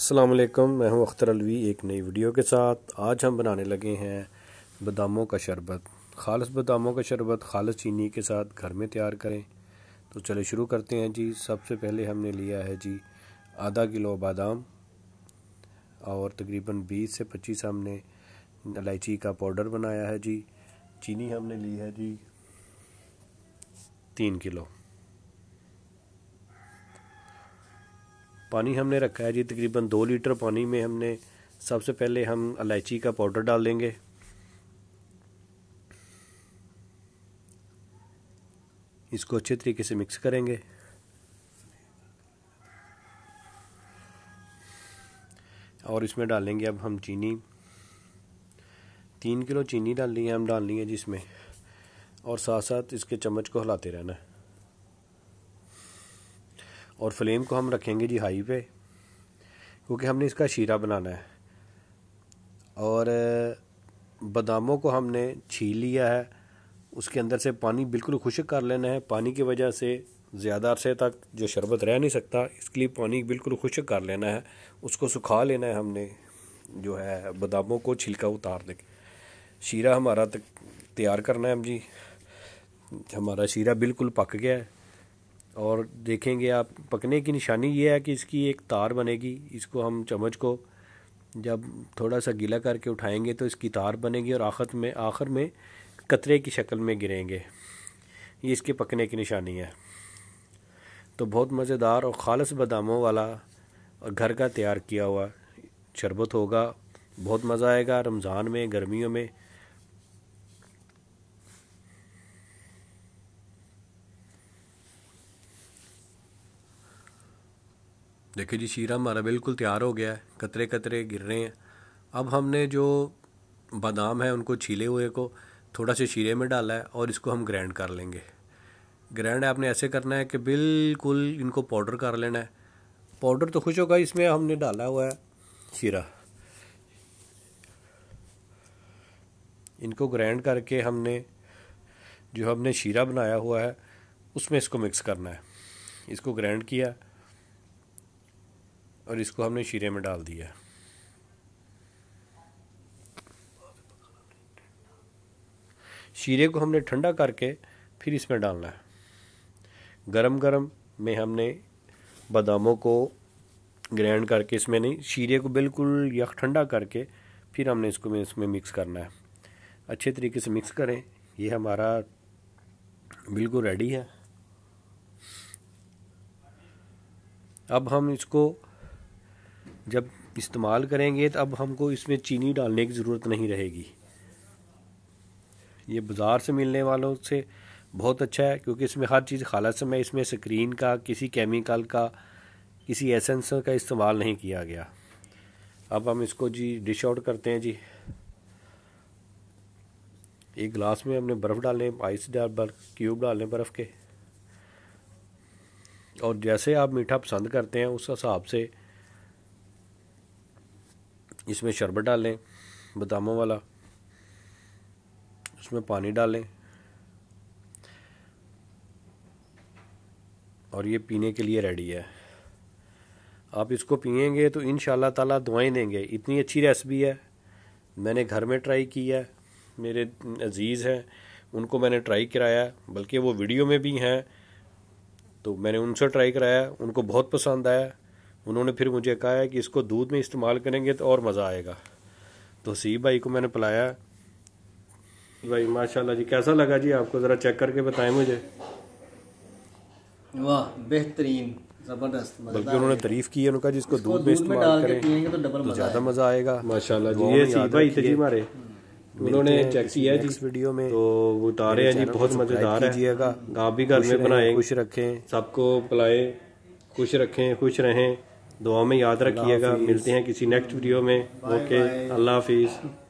असलकम मैं हूं अख्तर अलवी एक नई वीडियो के साथ आज हम बनाने लगे हैं बादामों का शरबत खालस बादामों का शरबत खालस चीनी के साथ घर में तैयार करें तो चलो शुरू करते हैं जी सबसे पहले हमने लिया है जी आधा किलो बादाम और तकरीबन 20 से 25 हमने इलायची का पाउडर बनाया है जी चीनी हमने ली है जी तीन किलो पानी हमने रखा है जी तकरीबन दो लीटर पानी में हमने सबसे पहले हम इलायची का पाउडर डाल देंगे इसको अच्छे तरीके से मिक्स करेंगे और इसमें डालेंगे अब हम चीनी तीन किलो चीनी डाल ली है हम डाल है जिसमें और साथ साथ इसके चम्मच को हिलाते रहना है और फ्लेम को हम रखेंगे जी हाई पे क्योंकि हमने इसका शीरा बनाना है और बादामों को हमने छील लिया है उसके अंदर से पानी बिल्कुल खुशक कर लेना है पानी की वजह से ज़्यादा अरसे तक जो शरबत रह नहीं सकता इसके लिए पानी बिल्कुल खुशक कर लेना है उसको सुखा लेना है हमने जो है बादामों को छिलका उतार दे शीरा हमारा तक तैयार करना है हम जी हमारा शीरा बिल्कुल पक गया है और देखेंगे आप पकने की निशानी ये है कि इसकी एक तार बनेगी इसको हम चम्मच को जब थोड़ा सा गीला करके उठाएंगे तो इसकी तार बनेगी और आखिर में आखिर में कतरे की शक्ल में गिरेंगे ये इसके पकने की निशानी है तो बहुत मज़ेदार और खालस बादामों वाला घर का तैयार किया हुआ शरबत होगा बहुत मज़ा आएगा रमज़ान में गर्मियों में देखिए जी शीरा हमारा बिल्कुल तैयार हो गया है कतरे कतरे गिर रहे हैं अब हमने जो बादाम है उनको छीले हुए को थोड़ा से शीरे में डाला है और इसको हम ग्रैंड कर लेंगे ग्रैंड आपने ऐसे करना है कि बिल्कुल इनको पाउडर कर लेना है पाउडर तो खुश होगा इसमें हमने डाला हुआ है शीरा इनको ग्रैंड करके हमने जो हमने शीरा बनाया हुआ है उसमें इसको मिक्स करना है इसको ग्रैंड किया और इसको हमने शीरे में डाल दिया शीरे को हमने ठंडा करके फिर इसमें डालना है गरम गरम में हमने बादामों को ग्रैंड करके इसमें नहीं शीरे को बिल्कुल यख ठंडा करके फिर हमने इसको में इसमें मिक्स करना है अच्छे तरीके से मिक्स करें ये हमारा बिल्कुल रेडी है अब हम इसको जब इस्तेमाल करेंगे तो अब हमको इसमें चीनी डालने की ज़रूरत नहीं रहेगी ये बाज़ार से मिलने वालों से बहुत अच्छा है क्योंकि इसमें हर चीज़ खालस में इसमें स्क्रीन का किसी केमिकल का किसी एसेंस का इस्तेमाल नहीं किया गया अब हम इसको जी डिश आउट करते हैं जी एक गिलास में हमने बर्फ़ डालने आइस डाल बर्फ क्यूब डालने बर्फ़ के और जैसे आप मीठा पसंद करते हैं उस हिसाब से इसमें शरबत डालें बादामों वाला उसमें पानी डालें और ये पीने के लिए रेडी है आप इसको पियेंगे तो इन ताला दुआएं देंगे इतनी अच्छी रेसिपी है मैंने घर में ट्राई की है मेरे अजीज़ हैं उनको मैंने ट्राई कराया बल्कि वो वीडियो में भी हैं तो मैंने उनसे ट्राई कराया उनको बहुत पसंद आया उन्होंने फिर मुझे कहा है कि इसको दूध में इस्तेमाल करेंगे तो और मज़ा आएगा तो सी भाई को मैंने पिलाया भाई माशाल्लाह जी कैसा लगा जी आपको ज़रा चेक करके बताएं मुझे वाह बेहतरीन ज़बरदस्त बल्कि उन्होंने तारीफ़ की उनका जिसको दूध में इस्तेमाल करें तो, तो ज़्यादा मज़ा आएगा माशाल्लाह जी तो ये सी भाई थे जी हमारे उन्होंने चेक किया जी इस वीडियो में तो वो उतारे हैं जी बहुत मज़ेदार है आप भी घर में बनाएं खुश रखें सबको पिलाएं खुश रखें खुश रहें दुआ में याद रखिएगा मिलते हैं किसी नेक्स्ट वीडियो में ओके अल्लाह हाफिज़